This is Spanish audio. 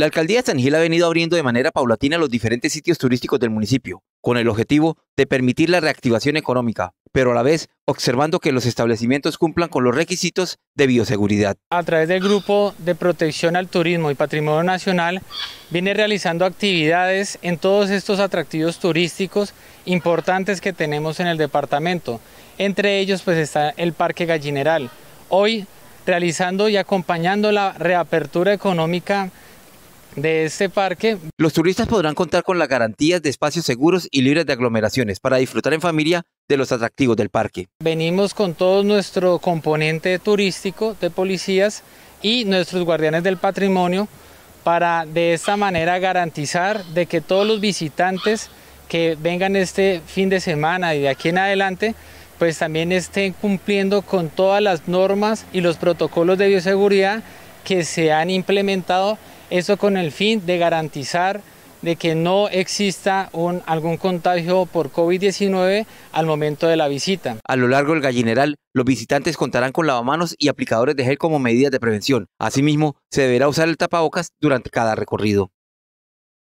La alcaldía de San Gil ha venido abriendo de manera paulatina los diferentes sitios turísticos del municipio, con el objetivo de permitir la reactivación económica, pero a la vez observando que los establecimientos cumplan con los requisitos de bioseguridad. A través del Grupo de Protección al Turismo y Patrimonio Nacional, viene realizando actividades en todos estos atractivos turísticos importantes que tenemos en el departamento. Entre ellos pues está el Parque Gallineral. Hoy realizando y acompañando la reapertura económica de este parque. Los turistas podrán contar con las garantías de espacios seguros y libres de aglomeraciones para disfrutar en familia de los atractivos del parque. Venimos con todo nuestro componente turístico de policías y nuestros guardianes del patrimonio para de esta manera garantizar de que todos los visitantes que vengan este fin de semana y de aquí en adelante pues también estén cumpliendo con todas las normas y los protocolos de bioseguridad que se han implementado eso con el fin de garantizar de que no exista algún contagio por COVID-19 al momento de la visita. A lo largo del gallineral, los visitantes contarán con lavamanos y aplicadores de gel como medidas de prevención. Asimismo, se deberá usar el tapabocas durante cada recorrido.